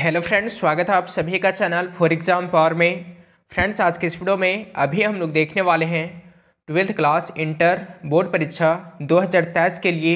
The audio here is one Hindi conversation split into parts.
हेलो फ्रेंड्स स्वागत है आप सभी का चैनल फॉर एग्ज़ाम पावर में फ्रेंड्स आज के इस वीडियो में अभी हम लोग देखने वाले हैं ट्वेल्थ क्लास इंटर बोर्ड परीक्षा 2023 के लिए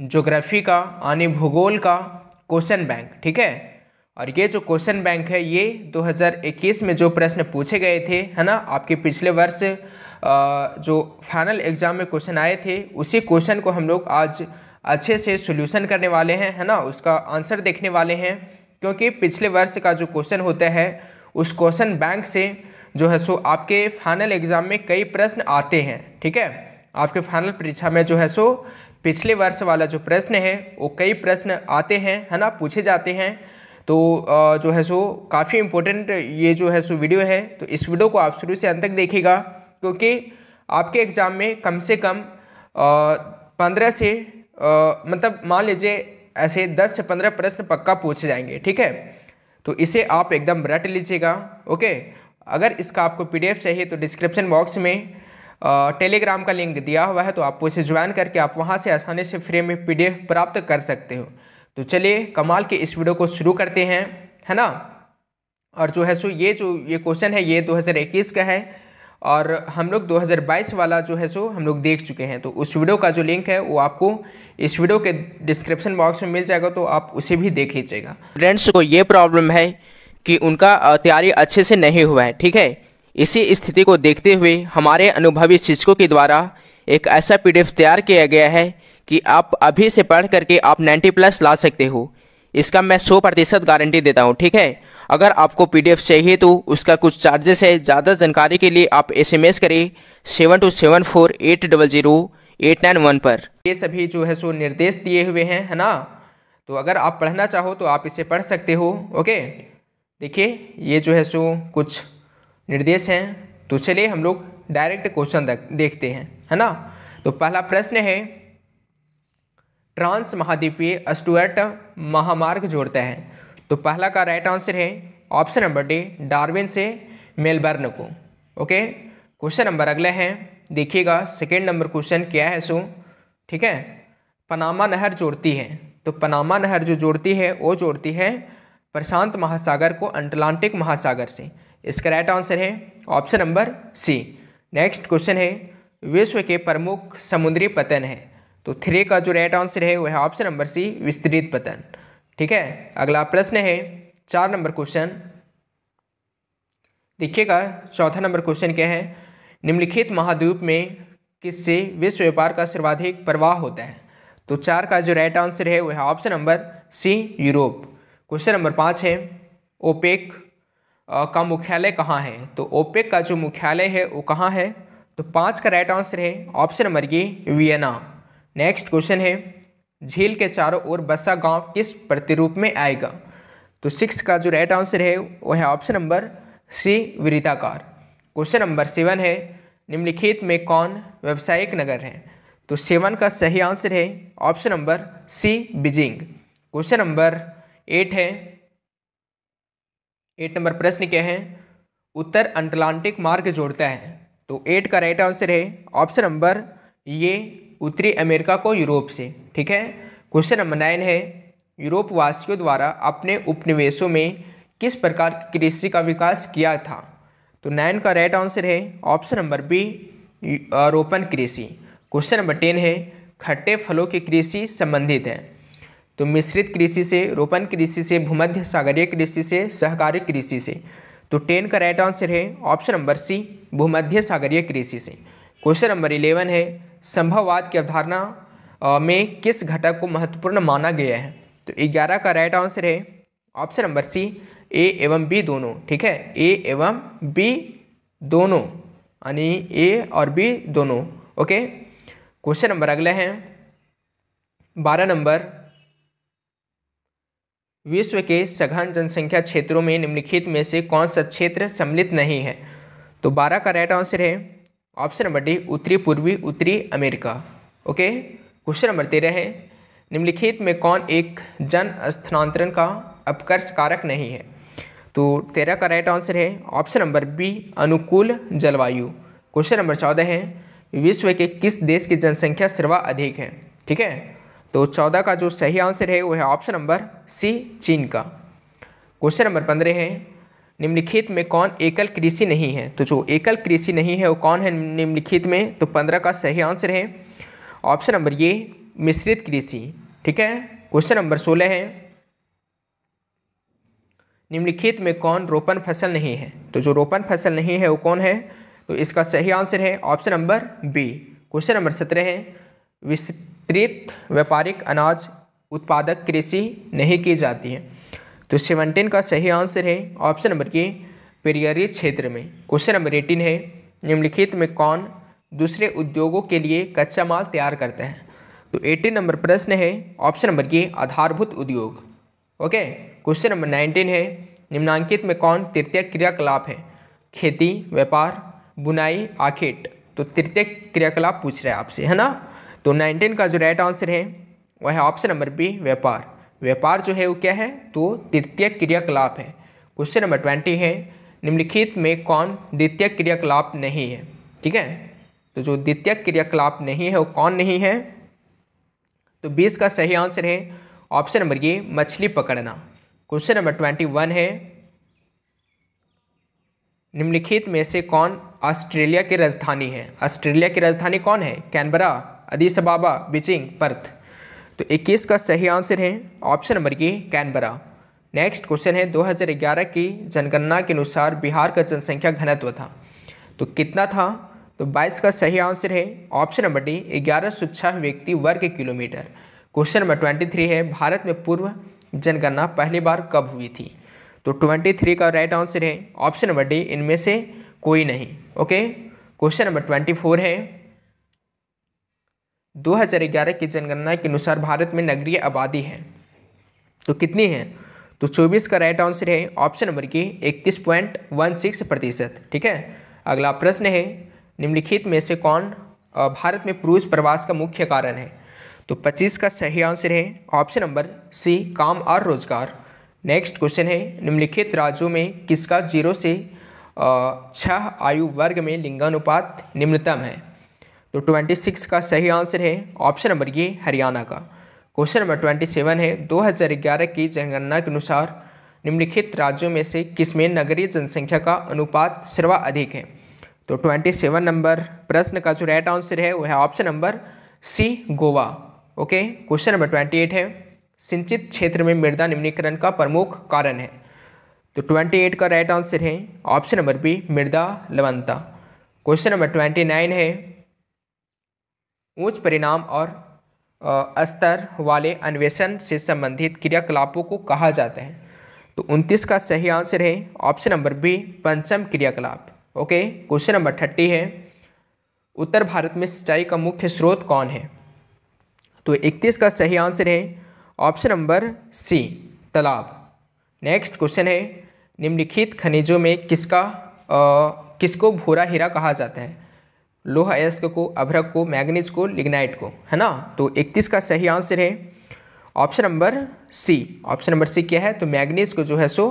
ज्योग्राफी का यानी भूगोल का क्वेश्चन बैंक ठीक है और ये जो क्वेश्चन बैंक है ये 2021 में जो प्रश्न पूछे गए थे है ना आपके पिछले वर्ष जो फाइनल एग्ज़ाम में क्वेश्चन आए थे उसी क्वेश्चन को हम लोग आज अच्छे से सोल्यूशन करने वाले हैं है ना उसका आंसर देखने वाले हैं क्योंकि पिछले वर्ष का जो क्वेश्चन होता है उस क्वेश्चन बैंक से जो है सो आपके फाइनल एग्ज़ाम में कई प्रश्न आते हैं ठीक है आपके फाइनल परीक्षा में जो है सो पिछले वर्ष वाला जो प्रश्न है वो कई प्रश्न आते हैं है ना पूछे जाते हैं तो जो है सो काफ़ी इम्पोर्टेंट ये जो है सो वीडियो है तो इस वीडियो को आप शुरू से अंत तक देखेगा क्योंकि आपके एग्ज़ाम में कम से कम पंद्रह से मतलब मान लीजिए ऐसे 10 से 15 प्रश्न पक्का पूछे जाएंगे ठीक है तो इसे आप एकदम रट लीजिएगा ओके अगर इसका आपको पीडीएफ चाहिए तो डिस्क्रिप्शन बॉक्स में टेलीग्राम का लिंक दिया हुआ है तो आप उसे ज्वाइन करके आप वहाँ से आसानी से फ्री में एफ प्राप्त कर सकते हो तो चलिए कमाल के इस वीडियो को शुरू करते हैं है ना और जो है सो ये जो ये क्वेश्चन है ये इक्कीस का है और हम लोग 2022 वाला जो है सो हम लोग देख चुके हैं तो उस वीडियो का जो लिंक है वो आपको इस वीडियो के डिस्क्रिप्शन बॉक्स में मिल जाएगा तो आप उसे भी देख लीजिएगा फ्रेंड्स को ये प्रॉब्लम है कि उनका तैयारी अच्छे से नहीं हुआ है ठीक है इसी स्थिति को देखते हुए हमारे अनुभवी शिक्षकों के द्वारा एक ऐसा पी तैयार किया गया है कि आप अभी से पढ़ करके आप नाइन्टी प्लस ला सकते हो इसका मैं सौ प्रतिशत गारंटी देता हूँ ठीक है अगर आपको पीडीएफ चाहिए तो उसका कुछ चार्जेस है ज़्यादा जानकारी के लिए आप एसएमएस करें seven two seven four eight double zero eight nine one पर ये सभी जो है सो निर्देश दिए हुए हैं है ना तो अगर आप पढ़ना चाहो तो आप इसे पढ़ सकते हो ओके देखिए ये जो है सो कुछ निर्देश हैं तो चलिए हम लोग डायरेक्ट क्वेश्चन देखते हैं है ना तो पहला प्रश्न है ट्रांस महाद्वीपीय अस्टुअर्ट महामार्ग जोड़ता है तो पहला का राइट आंसर है ऑप्शन नंबर डी डार्विन से मेलबर्न को ओके क्वेश्चन नंबर अगला है देखिएगा सेकेंड नंबर क्वेश्चन क्या है सो ठीक है पनामा नहर जोड़ती है तो पनामा नहर जो जोड़ती है वो जोड़ती है प्रशांत महासागर को अटलांटिक महासागर से इसका राइट आंसर है option number C next question है विश्व के प्रमुख समुद्री पतन है तो थ्री का जो राइट आंसर है वह है ऑप्शन नंबर सी विस्तृत पतन ठीक है अगला प्रश्न है चार नंबर क्वेश्चन देखिएगा चौथा नंबर क्वेश्चन क्या है निम्नलिखित महाद्वीप में किससे विश्व व्यापार का सर्वाधिक प्रवाह होता है तो चार का जो राइट आंसर है वह option number C Europe question number पाँच है ओपेक का मुख्यालय कहाँ है तो ओपेक का जो मुख्यालय है वो कहाँ है तो पाँच का राइट आंसर है ऑप्शन नंबर ये वियना नेक्स्ट क्वेश्चन है झील के चारों ओर बसा गांव किस प्रतिरूप में आएगा तो सिक्स का जो राइट आंसर है वह है ऑप्शन नंबर सी वृताकार क्वेश्चन नंबर सेवन है निम्नलिखित में कौन व्यवसायिक नगर है तो सेवन का सही आंसर है option number C Beijing question number eight है एट नंबर प्रश्न क्या है उत्तर अटलांटिक मार्ग जोड़ता है तो एट का राइट आंसर है ऑप्शन नंबर ये उत्तरी अमेरिका को यूरोप से ठीक है क्वेश्चन नंबर नाइन है यूरोप वासियों द्वारा अपने उपनिवेशों में किस प्रकार की कृषि का विकास किया था तो नाइन का राइट आंसर है ऑप्शन नंबर बी रोपण कृषि क्वेश्चन नंबर टेन है खट्टे फलों की कृषि संबंधित है तो मिश्रित कृषि से रोपण कृषि से भूमध्य सागरीय कृषि से सहकारी कृषि से तो टेन का राइट आंसर है ऑप्शन नंबर सी भूमध्य सागरीय कृषि से क्वेश्चन नंबर इलेवन है संभववाद की अवधारणा में किस घटक को महत्वपूर्ण माना गया है तो ग्यारह का राइट आंसर है ऑप्शन नंबर सी ए एवं बी दोनों ठीक है ए एवं बी दोनों यानी ए और बी दोनों ओके क्वेश्चन नंबर अगले हैं बारह नंबर विश्व के सघन जनसंख्या क्षेत्रों में निम्नलिखित में से कौन सा क्षेत्र सम्मिलित नहीं है तो बारह का राइट आंसर है ऑप्शन नंबर डी उत्तरी पूर्वी उत्तरी अमेरिका ओके क्वेश्चन नंबर तेरह है निम्नलिखित में कौन एक जन स्थानांतरण का अपकर्ष कारक नहीं है तो तेरह का राइट आंसर है ऑप्शन नंबर बी अनुकूल जलवायु क्वेश्चन नंबर चौदह है विश्व के किस देश की जनसंख्या सर्वाधिक है ठीक है तो चौदह का जो सही आंसर है वो है ऑप्शन नंबर सी चीन का क्वेश्चन नंबर पंद्रह है निम्नलिखित में कौन एकल कृषि नहीं है तो जो एकल कृषि नहीं है वो कौन है निम्नलिखित में तो पंद्रह का सही आंसर है ऑप्शन नंबर ये मिश्रित कृषि ठीक है क्वेश्चन नंबर सोलह है निम्नलिखित में कौन रोपण फसल नहीं है तो जो रोपण फसल नहीं है वो कौन है तो इसका सही आंसर है option number B question number सत्रह है विस्तृत व्यापारिक अनाज उत्पादक कृषि नहीं की जाती है तो सेवनटीन का सही आंसर है ऑप्शन नंबर के पेरियरी क्षेत्र में क्वेश्चन नंबर एटीन है निम्नलिखित में कौन दूसरे उद्योगों के लिए कच्चा माल तैयार करते हैं तो एटीन नंबर प्रश्न है ऑप्शन नंबर के आधारभूत उद्योग ओके क्वेश्चन नंबर नाइनटीन है निम्नांकित में कौन तृतीय क्रियाकलाप है खेती व्यापार बुनाई आखेट तो तृतीय क्रियाकलाप पूछ रहे हैं आपसे है ना तो नाइनटीन का जो राइट आंसर है वह है ऑप्शन नंबर बी व्यापार व्यापार जो है वो क्या है तो द्वितीय क्रियाकलाप है क्वेश्चन नंबर ट्वेंटी है निम्नलिखित में कौन द्वितीय क्रियाकलाप नहीं है ठीक है तो जो द्वितीय क्रियाकलाप नहीं है वो कौन नहीं है तो बीस का सही आंसर है ऑप्शन नंबर ये मछली पकड़ना क्वेश्चन नंबर ट्वेंटी वन है निम्नलिखित में से कौन ऑस्ट्रेलिया की राजधानी है ऑस्ट्रेलिया की राजधानी कौन है कैनबरा अदीसबाबा बीजिंग पर्थ तो 21 का सही आंसर है ऑप्शन नंबर ये कैनबरा नेक्स्ट क्वेश्चन है 2011 की जनगणना के अनुसार बिहार का जनसंख्या घनत्व था तो कितना था तो 22 का सही आंसर है ऑप्शन नंबर डी ग्यारह व्यक्ति वर्ग kilometre question number twenty three है भारत में पूर्व जनगणना पहली बार कब हुई थी तो ट्वेंटी थ्री का राइट आंसर है ऑप्शन नंबर डी इनमें से कोई नहीं okay question number twenty four है 2011 की जनगणना के अनुसार भारत में नगरीय आबादी है तो कितनी है तो 24 का राइट आंसर है ऑप्शन नंबर की इकतीस पॉइंट वन सिक्स प्रतिशत ठीक है अगला प्रश्न है निम्नलिखित में से कौन भारत में पुरुष प्रवास का मुख्य कारण है तो 25 का सही आंसर है ऑप्शन नंबर सी काम और रोजगार नेक्स्ट क्वेश्चन है निम्नलिखित राज्यों में किसका जीरो से छह आयु वर्ग में लिंगानुपात निम्नतम है तो ट्वेंटी सिक्स का सही आंसर है ऑप्शन नंबर ये हरियाणा का क्वेश्चन नंबर ट्वेंटी सेवन है 2011 की जनगणना के अनुसार निम्नलिखित राज्यों में से किसमें नगरीय जनसंख्या का अनुपात अधिक है तो ट्वेंटी सेवन नंबर प्रश्न का जो राइट आंसर है वह है option number C Goa okay question number twenty eight है सिंचित क्षेत्र में मृदा निम्नीकरण का प्रमुख कारण है तो ट्वेंटी एट का राइट आंसर है ऑप्शन नंबर बी मृदा लवंता क्वेश्चन नंबर ट्वेंटी नाइन है उच्च परिणाम और स्तर वाले अन्वेषण से संबंधित क्रियाकलापों को कहा जाता है तो उनतीस का सही आंसर है ऑप्शन नंबर बी पंचम क्रियाकलाप ओके क्वेश्चन नंबर थर्टी है उत्तर भारत में सिंचाई का मुख्य स्रोत कौन है तो इकतीस का सही आंसर है ऑप्शन नंबर सी तालाब नेक्स्ट क्वेश्चन है निम्नलिखित खनिजों में किसका आ, किसको भूरा हीरा कहा जाता है लोह अयस्क को अभ्रक को मैग्नीज को लिग्नाइट को है ना तो 31 का सही आंसर है option number C option number C क्या है तो मैग्नीज को जो है सो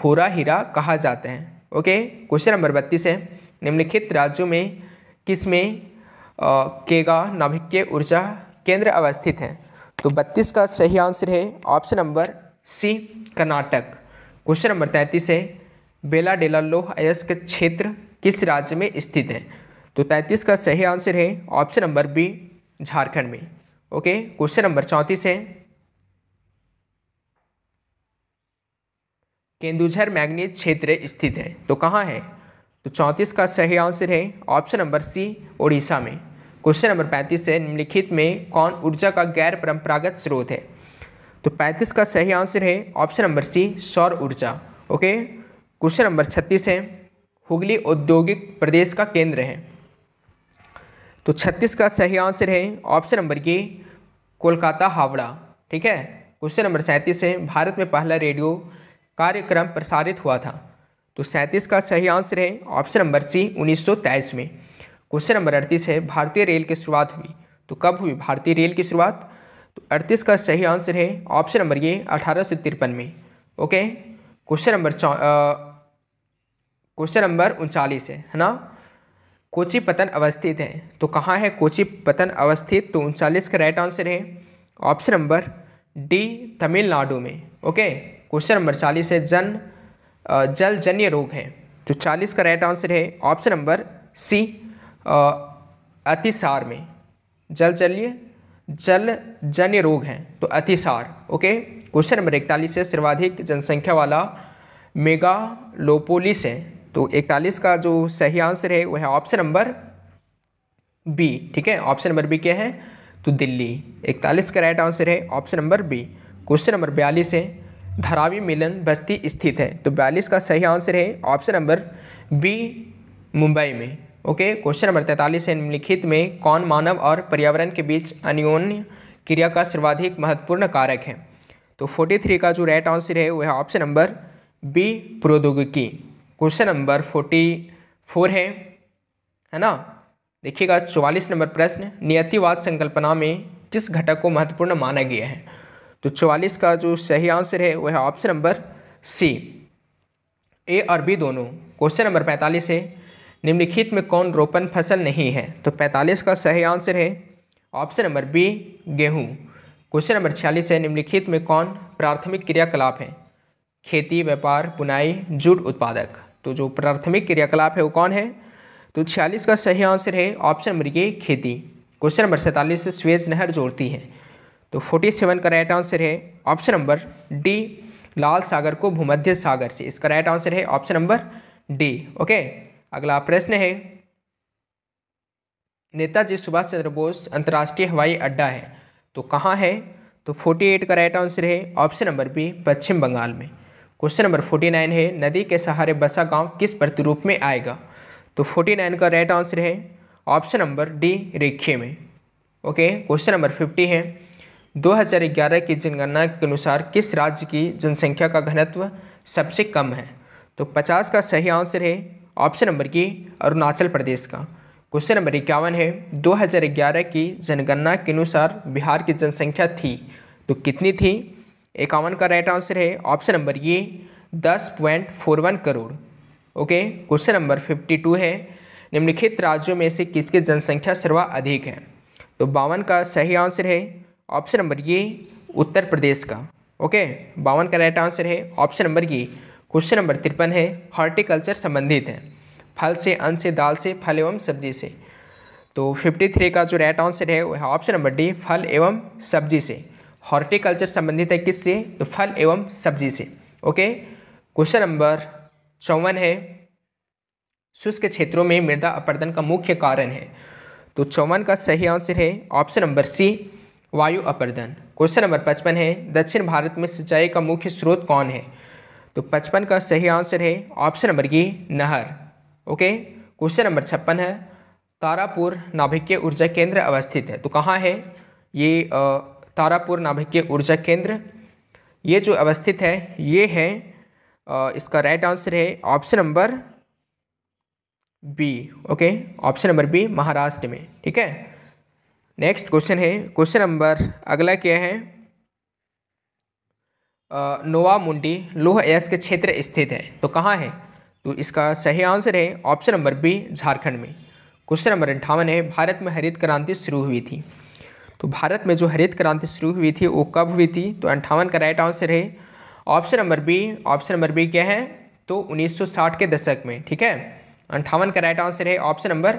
भूरा हीरा कहा जाता है ओके क्वेश्चन नंबर बत्तीस है निम्नलिखित राज्यों में किस में केगा नाभिक ऊर्जा केंद्र अवस्थित हैं तो बत्तीस का सही आंसर है option number C Karnataka question number तैंतीस है बेला डेला लोह अयस्क क्षेत्र किस राज्य में स्थित है तो 33 का सही आंसर है ऑप्शन नंबर बी झारखंड में ओके क्वेश्चन नंबर चौंतीस है केंदुझर मैग्नेट क्षेत्र स्थित है तो कहाँ है तो चौंतीस का सही आंसर है ऑप्शन नंबर सी ओडिशा में क्वेश्चन नंबर पैंतीस है निम्नलिखित में कौन ऊर्जा का गैर परंपरागत स्रोत है तो पैंतीस का सही आंसर है ऑप्शन नंबर सी सौर ऊर्जा ओके क्वेश्चन नंबर छत्तीस है हुगली औद्योगिक प्रदेश का केंद्र है तो छत्तीस का सही आंसर है ऑप्शन नंबर के कोलकाता हावड़ा ठीक है क्वेश्चन नंबर सैंतीस है भारत में पहला रेडियो कार्यक्रम प्रसारित हुआ था तो सैंतीस का सही आंसर है ऑप्शन नंबर सी उन्नीस में क्वेश्चन नंबर अड़तीस है भारतीय रेल की शुरुआत हुई तो कब हुई भारतीय रेल की शुरुआत तो अड़तीस का सही आंसर है ऑप्शन नंबर ये अठारह में okay question number question number उनचालीस है है ना कोची पतन अवस्थित है तो कहाँ है कोची पतन अवस्थित तो उनचालीस का राइट आंसर है ऑप्शन नंबर डी तमिलनाडु में ओके क्वेश्चन नंबर चालीस है जन जल जन्य रोग है तो चालीस का राइट आंसर है ऑप्शन नंबर सी अतिसार में जल जल्य जल जन्य रोग हैं तो अतिसार ओके क्वेश्चन नंबर इकतालीस है सर्वाधिक जनसंख्या वाला मेगा लोपोलिस है तो इकतालीस का जो सही आंसर है वह है ऑप्शन नंबर बी ठीक है ऑप्शन नंबर बी क्या है तो दिल्ली इकतालीस का राइट आंसर है option number B question number बयालीस है धरावी मिलन बस्ती स्थित है तो बयालीस का सही आंसर है ऑप्शन नंबर बी मुंबई में ओके क्वेश्चन नंबर तैंतालीस है निम्नलिखित में कौन मानव और पर्यावरण के बीच अन्योन्य क्रिया का सर्वाधिक महत्वपूर्ण कारक है तो फोर्टी थ्री का जो राइट आंसर है वह ऑप्शन नंबर बी प्रौद्योगिकी क्वेश्चन नंबर फोर्टी फोर है है ना देखिएगा चौवालीस नंबर प्रश्न नियतिवाद संकल्पना में किस घटक को महत्वपूर्ण माना गया है तो चौवालीस का जो सही आंसर है वह है ऑप्शन नंबर सी ए और बी दोनों क्वेश्चन नंबर पैंतालीस है निम्नलिखित में कौन रोपण फसल नहीं है तो पैंतालीस का सही आंसर है ऑप्शन नंबर बी गेहूँ क्वेश्चन नंबर छियालीस है निम्नलिखित में कौन प्राथमिक क्रियाकलाप है खेती व्यापार बुनाई जूट उत्पादक तो जो प्राथमिक क्रियाकलाप है वो कौन है तो छियालीस का सही आंसर है ऑप्शन नंबर ये खेती क्वेश्चन नंबर सैंतालीस स्वेज नहर जोड़ती है तो फोर्टी सेवन का राइट आंसर है ऑप्शन नंबर डी लाल सागर को भूमध्य सागर से इसका राइट आंसर है ऑप्शन नंबर डी ओके अगला प्रश्न है नेताजी सुभाष चंद्र बोस अंतर्राष्ट्रीय हवाई अड्डा है तो कहाँ है तो फोर्टी एट का राइट आंसर है option number B Paschim Bengal में क्वेश्चन नंबर फोर्टी नाइन है नदी के सहारे बसा गांव किस प्रतिरूप में आएगा तो फोर्टी नाइन का राइट आंसर है ऑप्शन नंबर डी रेखे में ओके क्वेश्चन नंबर फिफ्टी है 2011 की जनगणना के अनुसार किस राज्य की जनसंख्या का घनत्व सबसे कम है तो 50 का सही आंसर है ऑप्शन नंबर की अरुणाचल प्रदेश का क्वेश्चन नंबर इक्यावन है 2011 की जनगणना के अनुसार बिहार की जनसंख्या थी तो कितनी थी इक्यावन का राइट आंसर है ऑप्शन नंबर ये दस point four one crore okay question number fifty two है निम्नलिखित राज्यों में से किसकी जनसंख्या सर्वाधिक है तो बावन का सही आंसर है ऑप्शन नंबर ये उत्तर प्रदेश का ओके बावन का राइट आंसर है option number A question number तिरपन है हॉर्टिकल्चर संबंधित है फल से अन्न से दाल से फल एवं सब्जी से तो फिफ्टी थ्री का जो राइट आंसर है वह ऑप्शन नंबर डी फल एवं सब्जी से हॉर्टिकल्चर संबंधित है किससे तो फल एवं सब्जी से ओके क्वेश्चन नंबर चौवन है शुष्क क्षेत्रों में मृदा अपरदन का मुख्य कारण है तो चौवन का सही आंसर है ऑप्शन नंबर सी वायु अपरदन क्वेश्चन नंबर पचपन है दक्षिण भारत में सिंचाई का मुख्य स्रोत कौन है तो पचपन का सही आंसर है ऑप्शन नंबर की नहर ओके क्वेश्चन नंबर छप्पन है तारापुर नाभिकीय ऊर्जा केंद्र अवस्थित है तो कहाँ है ये आ, तारापुर नाभिकीय ऊर्जा केंद्र ये जो अवस्थित है ये है इसका राइट आंसर है option number B okay option number B Maharashtra में ठीक है नेक्स्ट क्वेश्चन है क्वेश्चन नंबर अगला क्या है नोवा मुंडी लोह एस के क्षेत्र स्थित है तो कहाँ है तो इसका सही आंसर है ऑप्शन नंबर बी झारखंड में क्वेश्चन नंबर अंठावन है भारत में हरित क्रांति शुरू हुई थी तो भारत में जो हरित क्रांति शुरू हुई थी वो कब हुई थी तो अंठावन का राइट आंसर है option number B option number B क्या है तो 1960 के दशक में ठीक है अंठावन का राइट आंसर है ऑप्शन नंबर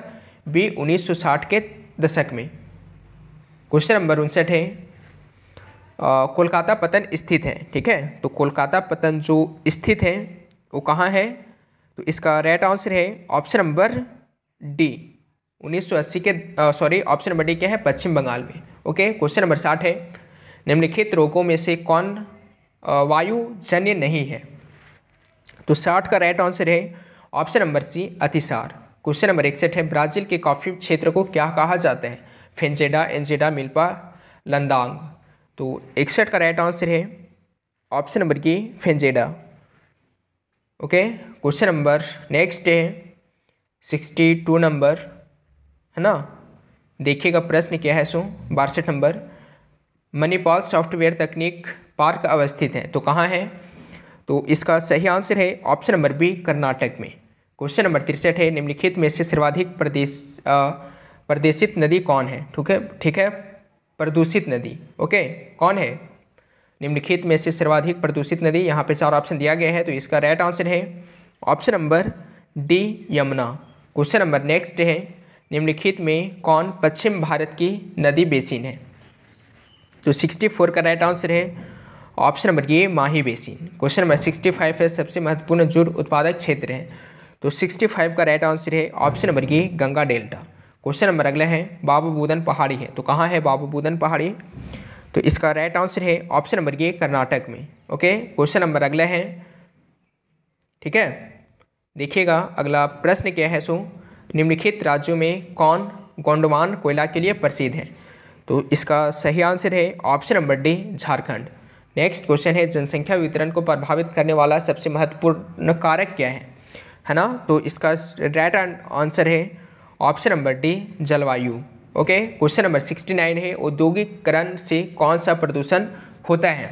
बी 1960 के दशक में क्वेश्चन नंबर उनसठ है कोलकाता पतन स्थित है ठीक है तो कोलकाता पतन जो स्थित है वो कहाँ है तो इसका राइट आंसर है ऑप्शन नंबर डी 1980 के सॉरी ऑप्शन नंबर डी क्या है पश्चिम बंगाल में ओके क्वेश्चन नंबर साठ है निम्नलिखित रोगों में से कौन वायुजन्य नहीं है तो साठ का राइट आंसर है ऑप्शन नंबर सी अतिसार क्वेश्चन नंबर इकसठ है ब्राजील के कॉफ़ी क्षेत्र को क्या कहा जाता है फेंजेडा एंजेडा मिल्पा लंदांग तो इकसठ का राइट आंसर है ऑप्शन नंबर की फेंजेडा ओके क्वेश्चन नंबर नेक्स्ट है सिक्सटी टू नंबर है ना देखिएगा प्रश्न क्या है सो बासठ नंबर मणिपाल सॉफ्टवेयर तकनीक पार्क अवस्थित है तो कहाँ है तो इसका सही आंसर है ऑप्शन नंबर बी कर्नाटक में क्वेश्चन नंबर तिरसठ है निम्नलिखित में से सर्वाधिक प्रदेश प्रदेशित नदी कौन है ठीक है ठीक है प्रदूषित नदी ओके कौन है निम्नलिखित में से सर्वाधिक प्रदूषित नदी यहाँ पे चार ऑप्शन दिया गया है तो इसका राइट आंसर है option number D Yamuna question number next है निम्नलिखित में कौन पश्चिम भारत की नदी बेसिन है तो 64 का राइट आंसर है option number A Mahi basin question number 65 है सबसे महत्वपूर्ण जुड़ उत्पादक क्षेत्र है तो 65 का राइट आंसर है option number A Ganga delta question number अगला है बाबू पहाड़ी है तो कहाँ है बाबू पहाड़ी तो इसका राइट आंसर है ऑप्शन नंबर ये कर्नाटक में ओके क्वेश्चन नंबर अगला है ठीक है देखिएगा अगला प्रश्न क्या है सो निम्नलिखित राज्यों में कौन गोंडवान कोयला के लिए प्रसिद्ध है तो इसका सही आंसर है option number D Jharkhand next question है जनसंख्या वितरण को प्रभावित करने वाला सबसे महत्वपूर्ण कारक क्या है है ना तो इसका राइट आंसर है ऑप्शन नंबर डी जलवायु okay question number sixty nine है औद्योगिकरण से कौन सा प्रदूषण होता है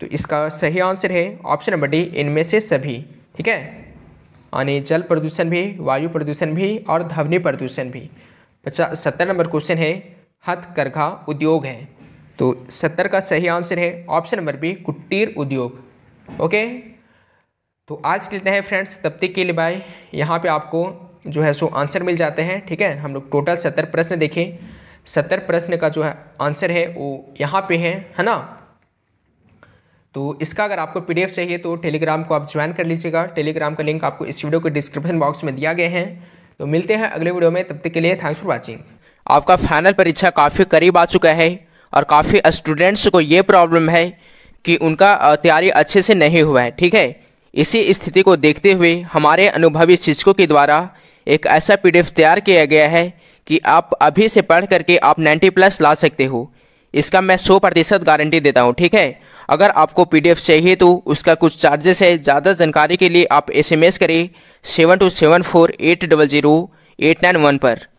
तो इसका सही आंसर है ऑप्शन नंबर डी इनमें से सभी ठीक है यानी जल प्रदूषण भी वायु प्रदूषण भी और ध्वनि प्रदूषण भी पचास सत्तर नंबर क्वेश्चन है हथकरघा उद्योग है तो सत्तर का सही आंसर है ऑप्शन नंबर बी कुटीर उद्योग ओके तो आज के लिए फ्रेंड्स तब तक के लिए बाय यहाँ पे आपको जो है सो आंसर मिल जाते हैं ठीक है हम लोग टोटल सत्तर प्रश्न देखें सत्तर प्रश्न का जो है आंसर है वो यहाँ पे है है ना तो इसका अगर आपको पीडीएफ चाहिए तो टेलीग्राम को आप ज्वाइन कर लीजिएगा टेलीग्राम का लिंक आपको इस वीडियो के डिस्क्रिप्शन बॉक्स में दिया गया है तो मिलते हैं अगले वीडियो में तब तक के लिए थैंक्स फॉर वॉचिंग आपका फाइनल परीक्षा काफ़ी करीब आ चुका है और काफ़ी स्टूडेंट्स को ये प्रॉब्लम है कि उनका तैयारी अच्छे से नहीं हुआ है ठीक है इसी स्थिति को देखते हुए हमारे अनुभवी शिक्षकों के द्वारा एक ऐसा पीडीएफ तैयार किया गया है कि आप अभी से पढ़ करके आप 90 प्लस ला सकते हो इसका मैं सौ प्रतिशत गारंटी देता हूँ ठीक है अगर आपको पीडीएफ चाहिए तो उसका कुछ चार्जेस है ज़्यादा जानकारी के लिए आप एसएमएस करें seven two seven four eight double zero eight nine one पर